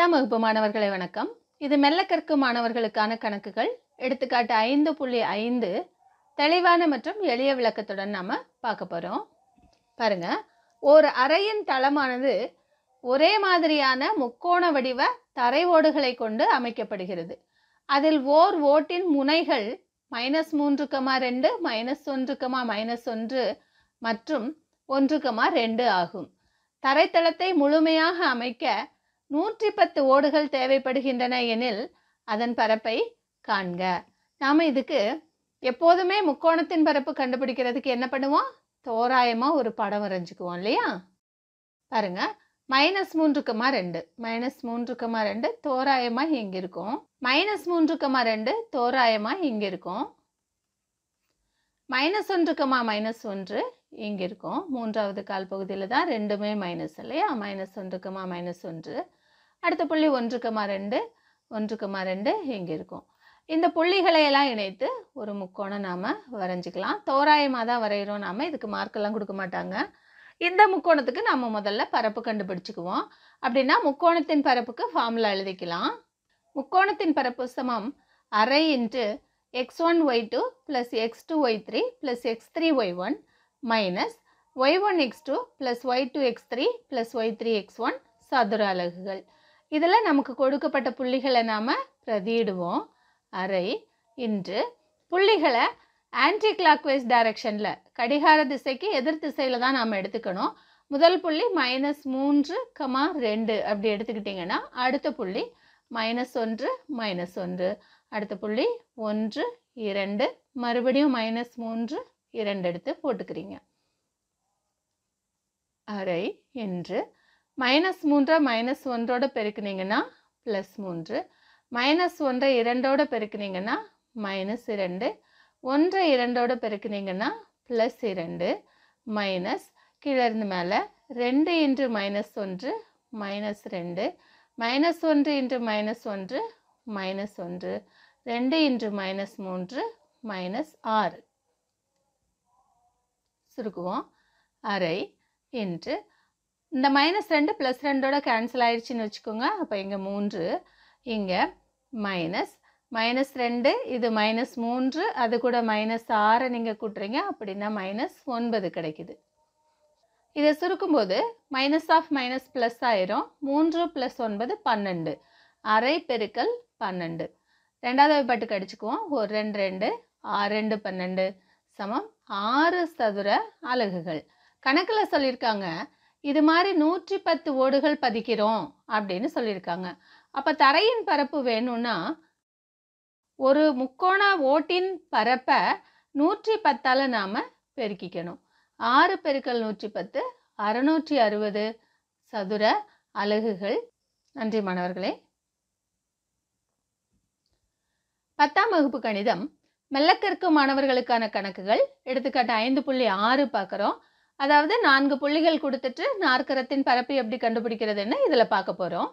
பத்தாம் வகுப்பு மாணவர்களை வணக்கம் இது மெல்ல கற்கும் மாணவர்களுக்கான கணக்குகள் எடுத்துக்காட்டு ஐந்து புள்ளி ஐந்து தெளிவான மற்றும் எளிய விளக்கத்துடன் நாம் பார்க்க போகிறோம் பாருங்கள் ஒரு அறையின் தளமானது ஒரே மாதிரியான முக்கோண வடிவ தரை ஓடுகளை கொண்டு அமைக்கப்படுகிறது அதில் ஓர் ஓட்டின் முனைகள் மைனஸ் மூன்று கமா ரெண்டு மைனஸ் ஒன்று கமா மைனஸ் ஒன்று மற்றும் ஒன்று கமா ரெண்டு ஆகும் தரைத்தளத்தை முழுமையாக அமைக்க நூற்றி பத்து ஓடுகள் தேவைப்படுகின்றன எனில் அதன் பரப்பை காண்க நாம் இதுக்கு எப்போதுமே முக்கோணத்தின் பரப்பு கண்டுபிடிக்கிறதுக்கு என்ன பண்ணுவோம் தோராயமாக ஒரு படம் வரைஞ்சிக்குவோம் இல்லையா பாருங்க மைனஸ் மூன்றுக்குமா ரெண்டு மைனஸ் மூன்றுக்குமா ரெண்டு தோராயமாக இங்கே இருக்கும் மைனஸ் மூன்றுக்கமா ரெண்டு தோராயமாக இங்கே இருக்கும் மைனஸ் ஒன்றுக்குமா மைனஸ் ஒன்று இங்கே இருக்கும் மூன்றாவது கால் பகுதியில் தான் ரெண்டுமே மைனஸ் இல்லையா மைனஸ் ஒன்றுக்குமா மைனஸ் ஒன்று அடுத்த புள்ளி ஒன்றுக்குமா ரெண்டு ஒன்றுக்குமா ரெண்டு இங்கே இருக்கும் இந்த புள்ளிகளை எல்லாம் இணைத்து ஒரு முக்கோணம் நாம் வரைஞ்சிக்கலாம் தோராயமாக தான் வரைகிறோம் நாம் இதுக்கு மார்க்கெல்லாம் கொடுக்க மாட்டாங்க இந்த முக்கோணத்துக்கு நாம் முதல்ல பரப்பு கண்டுபிடிச்சிக்குவோம் அப்படின்னா முக்கோணத்தின் பரப்புக்கு ஃபார்முலா எழுதிக்கலாம் முக்கோணத்தின் பரப்பு சமம் அரை into x1 y2 plus x2 y3 plus x3 y1 minus y1 x2 plus y2 x3 plus y3 x1 சதுர அலகுகள் இதில் நமக்கு கொடுக்கப்பட்ட புள்ளிகளை நாம் பிரதியிடுவோம் அரை இன்று புள்ளிகளை ஆன்டி கிளாக்வைஸ் டைரக்ஷனில் கடிகார திசைக்கு எதிர் திசையில் தான் நாம் எடுத்துக்கணும் முதல் புள்ளி மைனஸ் மூன்று கமா ரெண்டு அப்படி எடுத்துக்கிட்டிங்கன்னா அடுத்த புள்ளி மைனஸ் ஒன்று மைனஸ் ஒன்று அடுத்த புள்ளி ஒன்று இரண்டு மறுபடியும் மைனஸ் மூன்று இரண்டு எடுத்து போட்டுக்கிறீங்க அரை என்று மைனஸ் மூன்றை மைனஸ் ஒன்றோட பெருக்குனீங்கன்னா ப்ளஸ் மூன்று மைனஸ் ஒன்றை இரண்டோட பெருக்குனீங்கன்னா மைனஸ் இரண்டு ஒன்றை இரண்டோட பெருக்குனீங்கன்னா ப்ளஸ் இரண்டு மைனஸ் கீழே இருந்து மேலே ரெண்டு இன்று மைனஸ் ஒன்று மைனஸ் ரெண்டு மைனஸ் ஒன்று இன்று மைனஸ் ஒன்று மைனஸ் ஒன்று ரெண்டு இன்று மைனஸ் மூன்று மைனஸ் ஆறு சுருக்குவோம் அரை இன்று இந்த மைனஸ் ரெண்டு ப்ளஸ் ரெண்டோட கேன்சல் ஆயிடுச்சுன்னு வச்சுக்கோங்க அப்போ இங்கே மூன்று இங்கே மைனஸ் மைனஸ் ரெண்டு இது மைனஸ் மூன்று அது கூட மைனஸ் ஆறை நீங்கள் கூட்டுறீங்க அப்படின்னா மைனஸ் ஒன்பது கிடைக்குது இதை சுருக்கும்போது மைனஸ் ஆஃப் மைனஸ் ப்ளஸ் ஆயிரும் மூன்று ப்ளஸ் ஒன்பது பன்னெண்டு அரை பெருக்கல் பன்னெண்டு ரெண்டாவது பாட்டுக்கு அடிச்சுக்குவோம் ஒரு ரெண்டு ரெண்டு ரெண்டு பன்னெண்டு சமம் ஆறு சதுர அலகுகள் கணக்கில் சொல்லியிருக்காங்க இது மாதிரி நூற்றி பத்து ஓடுகள் பதிக்கிறோம் அப்படின்னு சொல்லியிருக்காங்க அப்போ தரையின் பரப்பு வேணும்னா ஒரு முக்கோண ஓட்டின் பரப்பை நூற்றி பத்தால் நாம் பெருக்கிக்கணும் ஆறு பெருக்கல் நூற்றி பத்து அறுநூற்றி அறுபது சதுர அலகுகள் நன்றி மாணவர்களே பத்தாம் வகுப்பு கணிதம் மெல்லக்கற்கும் மாணவர்களுக்கான கணக்குகள் எடுத்துக்காட்டு ஐந்து புள்ளி ஆறு பார்க்குறோம் அதாவது நான்கு புள்ளிகள் கொடுத்துட்டு நாற்கரத்தின் பரப்பு எப்படி கண்டுபிடிக்கிறதுன்னு இதில் பார்க்க போகிறோம்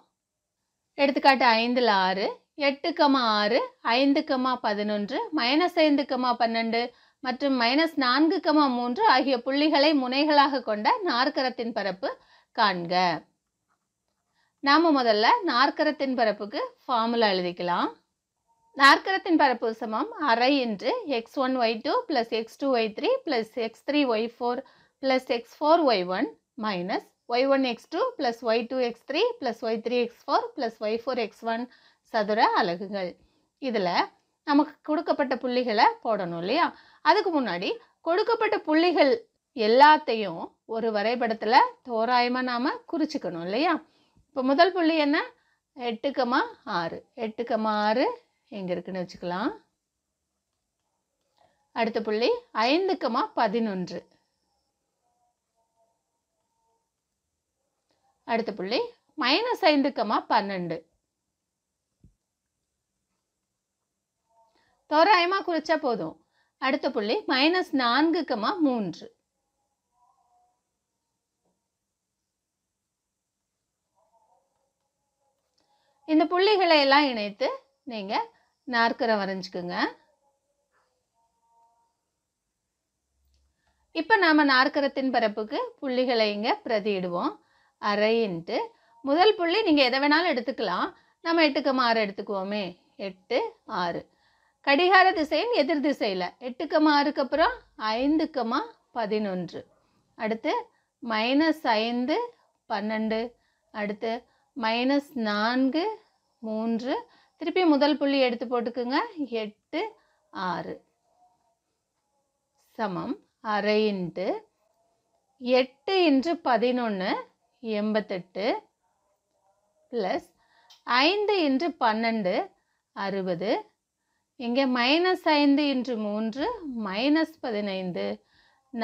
எடுத்துக்காட்டு ஐந்தில் ஆறு எட்டு கமா ஆறு ஐந்து கமா பதினொன்று மைனஸ் ஐந்து கமா பன்னெண்டு மற்றும் மைனஸ் நான்கு கமா மூன்று ஆகிய புள்ளிகளை முனைகளாக கொண்ட நாற்கரத்தின் பரப்பு காண்க நாம் முதல்ல நாற்கரத்தின் பரப்புக்கு ஃபார்முலா எழுதிக்கலாம் நாற்கரத்தின் பரப்பு சமம் அரை இன்று x one y two plus x two y three plus x three y four plus x four y one minus y one x two plus y two x three plus y three x four plus y four x one சதுர அலகுகள் இதில் நமக்கு கொடுக்கப்பட்ட புள்ளிகளை போடணும் இல்லையா அதுக்கு முன்னாடி கொடுக்கப்பட்ட புள்ளிகள் எல்லாத்தையும் ஒரு வரைபடத்தில் தோராயமாக நாம் குறிச்சிக்கணும் இல்லையா இப்போ முதல் புள்ளி என்ன எட்டுக்கமா ஆறு எட்டுக்கமா ஆறு எங்கே இருக்குன்னு வச்சுக்கலாம் அடுத்த புள்ளி ஐந்துக்கமா பதினொன்று அடுத்த புள்ளி மைனஸ் ஐந்துக்கமா பன்னெண்டு தோராயமாக குறிச்சா போதும் அடுத்த புள்ளி மைனஸ் நான்குக்கமா மூன்று இந்த புள்ளிகளை எல்லாம் இணைத்து நீங்கள் நாற்கரை வரைஞ்சிக்குங்க இப்போ நாம் நாற்கரத்தின் பரப்புக்கு புள்ளிகளை இங்கே பிரதியிடுவோம் அரைன்ட்டு முதல் புள்ளி நீங்கள் எதை வேணாலும் எடுத்துக்கலாம் நம்ம எட்டுக்கு ஆறு எடுத்துக்குவோமே எட்டு ஆறு கடிகார திசையின் எதிர் திசையில் எட்டுக்கு மாறுக்கு அப்புறம் ஐந்துக்குமா பதினொன்று அடுத்து மைனஸ் ஐந்து பன்னெண்டு அடுத்து மைனஸ் நான்கு மூன்று திருப்பி முதல் புள்ளி எடுத்து போட்டுக்குங்க எட்டு ஆறு சமம் அரை இன்ட்டு எட்டு இன்று பதினொன்று எண்பத்தெட்டு ப்ளஸ் ஐந்து இன்று பன்னெண்டு அறுபது இங்கே மைனஸ் ஐந்து இன்று மூன்று மைனஸ் பதினைந்து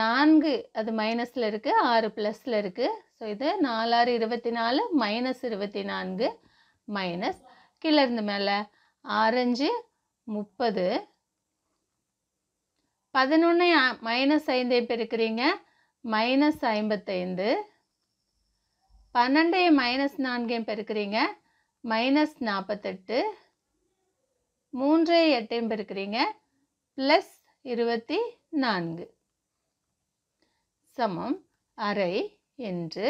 நான்கு அது மைனஸில் இருக்குது ஆறு ப்ளஸில் இருக்குது ஸோ இது நாலாறு இருபத்தி நாலு மைனஸ் இருபத்தி நான்கு மைனஸ் கீழே இருந்து மேலே ஆரஞ்சு முப்பது பதினொன்று மைனஸ் ஐந்தை பெருக்கிறீங்க மைனஸ் ஐம்பத்தைந்து பன்னெண்டையும் மைனஸ் நான்கையும் பெருக்கிறீங்க மைனஸ் நாற்பத்தெட்டு மூன்று எட்டையும் பெருக்கிறீங்க ப்ளஸ் இருபத்தி நான்கு சமம் அரை என்று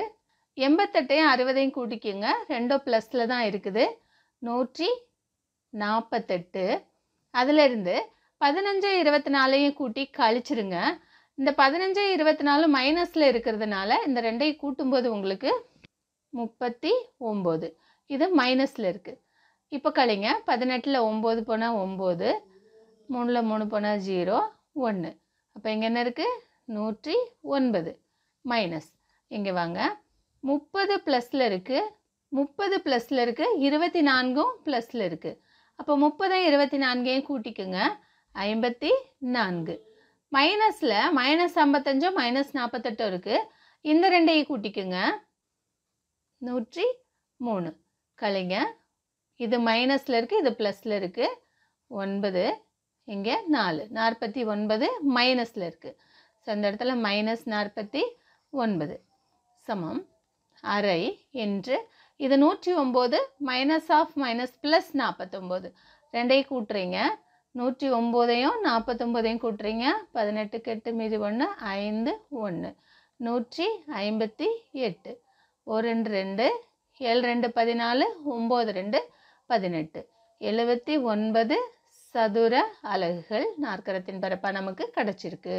எண்பத்தெட்டையும் அறுபதையும் கூட்டிக்கிங்க ரெண்டும் ப்ளஸில் தான் இருக்குது நூற்றி நாற்பத்தெட்டு அதிலிருந்து பதினஞ்சு இருபத்தி நாலையும் கூட்டி கழிச்சிருங்க இந்த பதினஞ்சு இருபத்தி நாலு மைனஸில் இருக்கிறதுனால இந்த ரெண்டையும் கூட்டும்போது உங்களுக்கு முப்பத்தி ஒம்பது இது மைனஸில் இருக்குது இப்போ கழிங்க பதினெட்டில் ஒம்பது போனால் ஒம்பது மூணில் மூணு போனால் ஜீரோ ஒன்று அப்போ இங்கே என்ன இருக்குது நூற்றி ஒன்பது மைனஸ் இங்கே வாங்க முப்பது ப்ளஸில் இருக்குது முப்பது ப்ளஸில் இருக்குது இருபத்தி நான்கும் ப்ளஸில் இருக்குது அப்போ முப்பது இருபத்தி நான்கையும் கூட்டிக்குங்க ஐம்பத்தி நான்கு மைனஸில் மைனஸ் ஐம்பத்தஞ்சும் மைனஸ் நாற்பத்தெட்டும் இருக்குது இந்த ரெண்டையும் கூட்டிக்குங்க நூற்றி மூணு கலைங்க இது மைனஸில் இருக்குது இது ப்ளஸில் இருக்குது ஒன்பது இங்கே நாலு நாற்பத்தி ஒன்பது மைனஸில் இருக்குது ஸோ அந்த இடத்துல மைனஸ் நாற்பத்தி ஒன்பது சமம் அரை என்று இது நூற்றி ஒம்பது மைனஸ் ஆஃப் மைனஸ் ப்ளஸ் நாற்பத்தொம்போது ரெண்டையும் கூட்டுறீங்க நூற்றி ஒம்போதையும் நாற்பத்தொம்போதையும் கூட்டுறீங்க பதினெட்டுக்கு எட்டு மீதி ஒன்று ஐந்து ஒன்று நூற்றி ஐம்பத்தி எட்டு ஒரு ரெண்டு ரெண்டு ஏழு ரெண்டு பதினாலு ஒம்பது ரெண்டு பதினெட்டு எழுபத்தி ஒன்பது சதுர அலகுகள் நாற்கரத்தின் பரப்பாக நமக்கு கிடச்சிருக்கு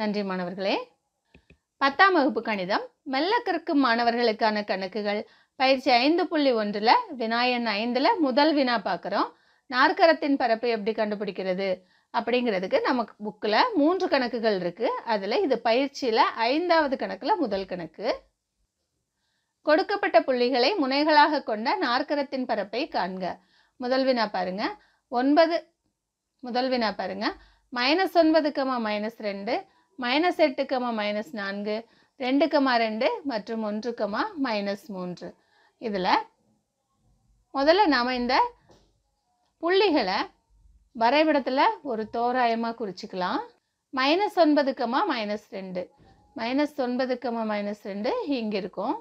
நன்றி மாணவர்களே பத்தாம் வகுப்பு கணிதம் மெல்ல மாணவர்களுக்கான கணக்குகள் பயிற்சி ஐந்து புள்ளி ஒன்றில் வினாயன் ஐந்தில் முதல் வினா பார்க்குறோம் நாற்கரத்தின் பரப்பு எப்படி கண்டுபிடிக்கிறது அப்படிங்கிறதுக்கு நமக்கு புக்கில் மூன்று கணக்குகள் இருக்குது அதில் இது பயிற்சியில் ஐந்தாவது கணக்கில் முதல் கணக்கு கொடுக்கப்பட்ட புள்ளிகளை முனைகளாக கொண்ட நாற்கரத்தின் பரப்பை காண்க முதல் வினா பாருங்க ஒன்பது முதல் வினா பாருங்க மைனஸ் ஒன்பது கமா மைனஸ் ரெண்டு மைனஸ் எட்டு கமா மைனஸ் நான்கு ரெண்டு கமா ரெண்டு மற்றும் ஒன்று கமா மைனஸ் மூன்று இதில் முதல்ல நாம் இந்த புள்ளிகளை வரைபடத்தில் ஒரு தோராயமாக குறிச்சிக்கலாம் மைனஸ் ஒன்பதுக்கம்மா மைனஸ் ரெண்டு மைனஸ் ஒன்பதுக்கம்மா மைனஸ் ரெண்டு இங்கே இருக்கும்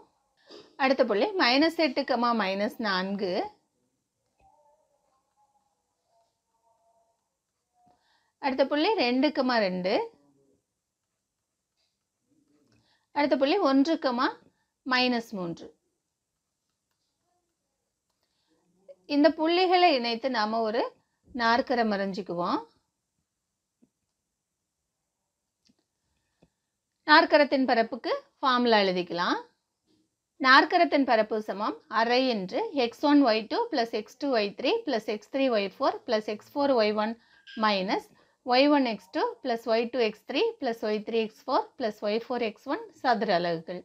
அடுத்த புள்ளி மைனஸ் எட்டுக்கம்மா மைனஸ் நான்கு அடுத்த புள்ளி ரெண்டுக்கம்மா ரெண்டு அடுத்த புள்ளி ஒன்றுக்கம்மா மைனஸ் மூன்று இந்த புள்ளிகளை இணைத்து நாம் ஒரு நாற்கரை மறைஞ்சிக்குவோம் நாற்கரத்தின் பரப்புக்கு ஃபார்முலா எழுதிக்கலாம் நாற்கரத்தின் பரப்பு சமம் அரை என்று x one y two plus x two y three plus x three y four plus x four y one minus y one x two plus y two x three plus y three x four plus y four x one சதுர அலகுகள்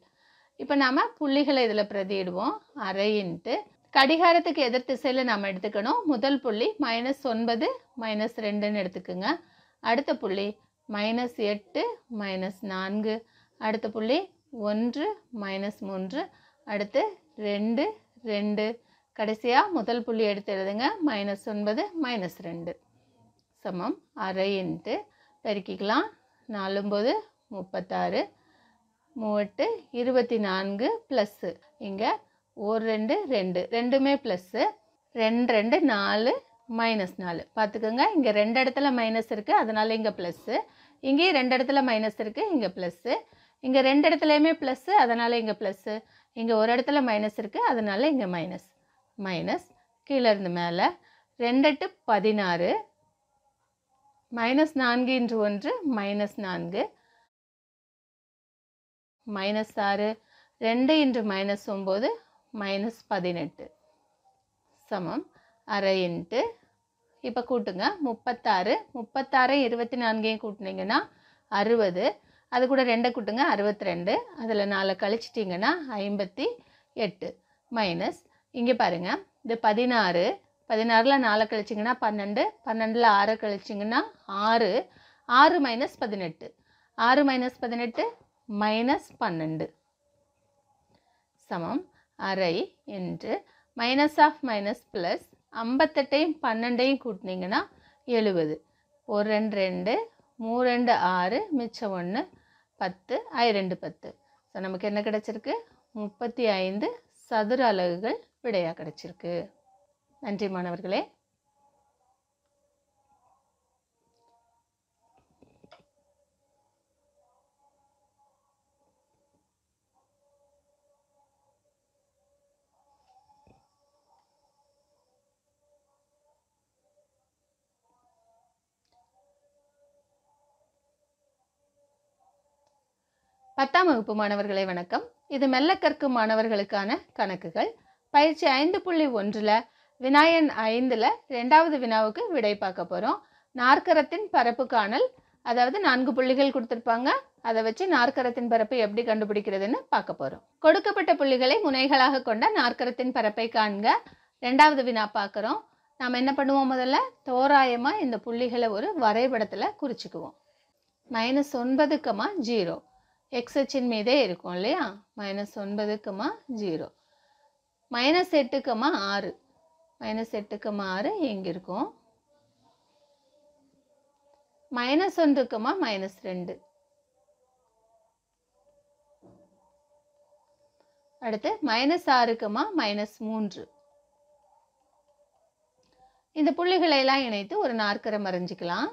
இப்போ நாம் புள்ளிகளை இதில் பிரதியிடுவோம் அரை into கடிகாரத்துக்கு எதிர் திசையில் நம்ம எடுத்துக்கணும் முதல் புள்ளி மைனஸ் ஒன்பது மைனஸ் ரெண்டுன்னு எடுத்துக்கோங்க அடுத்த புள்ளி மைனஸ் எட்டு மைனஸ் நான்கு அடுத்த புள்ளி ஒன்று மைனஸ் மூன்று அடுத்து ரெண்டு ரெண்டு கடைசியாக முதல் புள்ளி எடுத்து எழுதுங்க மைனஸ் ஒன்பது மைனஸ் ரெண்டு சமம் அரை இன்ட்டு பெருக்கிக்கலாம் நாலும்போது முப்பத்தாறு மூட்டு இருபத்தி நான்கு ப்ளஸ்ஸு இங்கே ஒரு ரெண்டு ரெண்டு ரெண்டுமே ப்ளஸ்ஸு ரெண்டு ரெண்டு நாலு மைனஸ் நாலு பார்த்துக்கோங்க இங்கே ரெண்டு இடத்துல மைனஸ் இருக்குது அதனால் இங்கே ப்ளஸ்ஸு இங்கேயும் ரெண்டு இடத்துல மைனஸ் இருக்குது இங்கே ப்ளஸ்ஸு இங்கே ரெண்டு இடத்துலையுமே ப்ளஸ்ஸு அதனால் இங்கே ப்ளஸ்ஸு இங்கே ஒரு இடத்துல மைனஸ் இருக்குது அதனால் இங்கே மைனஸ் மைனஸ் கீழே இருந்து மேலே ரெண்டு எட்டு பதினாறு மைனஸ் நான்கு இன்று ஒன்று மைனஸ் நான்கு மைனஸ் ஆறு ரெண்டு இன்று மைனஸ் ஒம்பது மைனஸ் பதினெட்டு சமம் அரை இன்ட்டு இப்போ கூட்டுங்க முப்பத்தாறு முப்பத்தாறு இருபத்தி நான்கையும் கூட்டினீங்கன்னா அறுபது அது கூட ரெண்டை கூட்டுங்க அறுபத்தி ரெண்டு அதில் நாலு கழிச்சிட்டிங்கன்னா ஐம்பத்தி எட்டு மைனஸ் இங்கே பாருங்கள் இது பதினாறு பதினாறில் நாலு கழிச்சிங்கன்னா பன்னெண்டு பன்னெண்டில் ஆறு கழிச்சிங்கன்னா ஆறு ஆறு மைனஸ் பதினெட்டு ஆறு மைனஸ் பதினெட்டு மைனஸ் பன்னெண்டு சமம் அரை என்று மைனஸ் ஆஃப் மைனஸ் ப்ளஸ் ஐம்பத்தெட்டையும் பன்னெண்டையும் கூட்டினீங்கன்னா எழுபது ஒரு ரெண்டு ரெண்டு மூ ரெண்டு ஆறு மிச்சம் ஒன்று பத்து ஐ ரெண்டு பத்து ஸோ நமக்கு என்ன கிடச்சிருக்கு முப்பத்தி ஐந்து சதுர அலகுகள் விடையாக கிடச்சிருக்கு நன்றி மாணவர்களே பத்தாம் வகுப்பு மாணவர்களை வணக்கம் இது மெல்ல கற்கும் மாணவர்களுக்கான கணக்குகள் பயிற்சி ஐந்து புள்ளி ஒன்றில் வினாயன் ஐந்தில் ரெண்டாவது வினாவுக்கு விடை பார்க்க போகிறோம் நாற்கரத்தின் பரப்பு காணல் அதாவது நான்கு புள்ளிகள் கொடுத்துருப்பாங்க அதை வச்சு நாற்கரத்தின் பரப்பு எப்படி கண்டுபிடிக்கிறதுன்னு பார்க்க போகிறோம் கொடுக்கப்பட்ட புள்ளிகளை முனைகளாக கொண்ட நாற்கரத்தின் பரப்பை காண்க ரெண்டாவது வினா பார்க்குறோம் நாம் என்ன பண்ணுவோம் முதல்ல தோராயமாக இந்த புள்ளிகளை ஒரு வரைபடத்தில் குறிச்சிக்குவோம் மைனஸ் ஒன்பது கமா ஜீரோ x அச்சின் மீதே இருக்கும் இல்லையா மைனஸ் ஒன்பதுக்குமா ஜீரோ மைனஸ் எட்டுக்குமா ஆறு மைனஸ் எட்டுக்குமா ஆறு எங்கே இருக்கும் மைனஸ் ஒன்றுக்குமா மைனஸ் ரெண்டு அடுத்து மைனஸ் ஆறுக்குமா மைனஸ் மூன்று இந்த புள்ளிகளை எல்லாம் இணைத்து ஒரு நாற்கரம் வரைஞ்சிக்கலாம்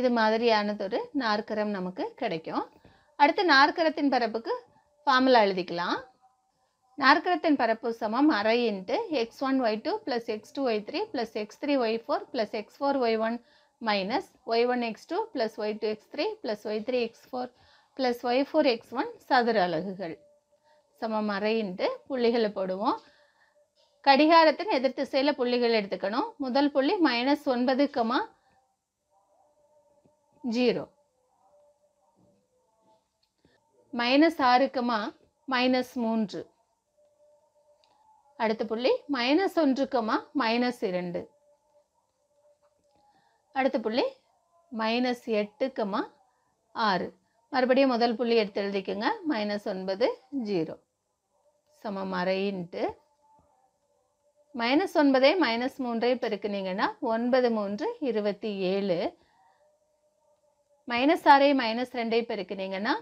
இது மாதிரியானது ஒரு நாற்கரம் நமக்கு கிடைக்கும் அடுத்து நாற்கரத்தின் பரப்புக்கு ஃபார்முலா எழுதிக்கலாம் நாற்கரத்தின் பரப்பு சமம் அரை into x one y two plus x two y three plus x three y four plus x four y one minus y one x two plus y two x three plus y three x four plus y four x one சதுர அலகுகள் சமம் அரை into புள்ளிகளை போடுவோம் கடிகாரத்தின் எதிர்த்து திசையில் புள்ளிகள் எடுத்துக்கணும் முதல் புள்ளி மைனஸ் ஒன்பது கமா ஜீரோ மைனஸ் ஆறுக்குமா மைனஸ் மூன்று அடுத்த புள்ளி மைனஸ் ஒன்றுக்குமா மைனஸ் இரண்டு அடுத்த புள்ளி மைனஸ் எட்டுக்குமா ஆறு மறுபடியும் முதல் புள்ளி எடுத்து எழுதிக்கோங்க மைனஸ் ஒன்பது ஜீரோ சமம் அரைன்ட்டு மைனஸ் ஒன்பதே மைனஸ் மூன்றே பெருக்குனீங்கன்னா ஒன்பது மூன்று இருபத்தி ஏழு மைனஸ் ஆறையும் மைனஸ் ரெண்டையும் பெருக்கினீங்கன்னா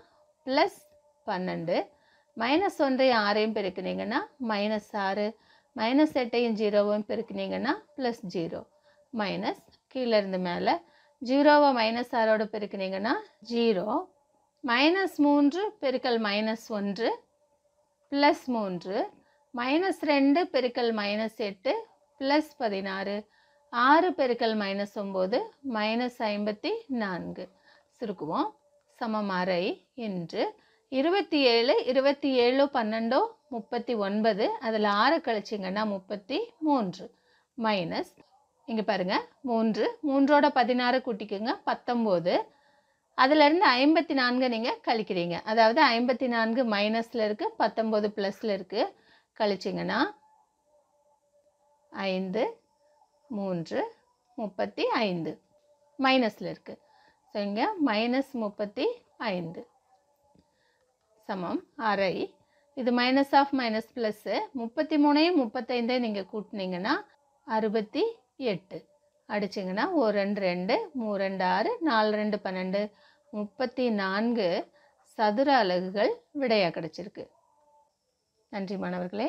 ப்ளஸ் பன்னெண்டு மைனஸ் ஒன்றையும் ஆறையும் பெருக்கினீங்கன்னா மைனஸ் ஆறு மைனஸ் எட்டையும் ஜீரோவும் பெருக்கினீங்கன்னா ப்ளஸ் ஜீரோ மைனஸ் கீழே இருந்து மேலே ஜீரோவை மைனஸ் ஆரோடு பெருக்கினீங்கன்னா ஜீரோ மைனஸ் மூன்று பெருக்கல் மைனஸ் ஒன்று ப்ளஸ் மூன்று மைனஸ் ரெண்டு பெருக்கல் மைனஸ் எட்டு ப்ளஸ் பதினாறு ஆறு பெருக்கல் மைனஸ் ஒம்பது மைனஸ் ஐம்பத்தி நான்கு சுருக்குவோம் சமம் அரை என்று இருபத்தி ஏழு இருபத்தி ஏழு பன்னெண்டோ முப்பத்தி ஒன்பது அதில் ஆறு கழிச்சிங்கன்னா முப்பத்தி மூன்று மைனஸ் இங்கே பாருங்கள் மூன்று மூன்றோட பதினாறு கூட்டிக்குங்க பத்தொம்போது அதிலிருந்து ஐம்பத்தி நான்கு நீங்கள் கழிக்கிறீங்க அதாவது ஐம்பத்தி நான்கு மைனஸில் இருக்குது பத்தொம்போது ப்ளஸில் இருக்குது கழிச்சிங்கன்னா ஐந்து மூன்று முப்பத்தி ஐந்து மைனஸில் இருக்குது സംഖ്യ மைனஸ் முப்பத்தி ஐந்து சமம் അറൈ இது மைனஸ் ஆஃப் மைனஸ் ப்ளஸ்ஸு முப்பத்தி மூணையும் முப்பத்தைந்தையும் நீங்கள் கூட்டினீங்கன்னா அறுபத்தி எட்டு அடிச்சிங்கன்னா ஒரு ரெண்டு ரெண்டு மூ ரெண்டு ஆறு நாலு ரெண்டு பன்னெண்டு முப்பத்தி நான்கு சதுர அலகுகள் விடையாக கிடச்சிருக்கு நன்றி மாணவர்களே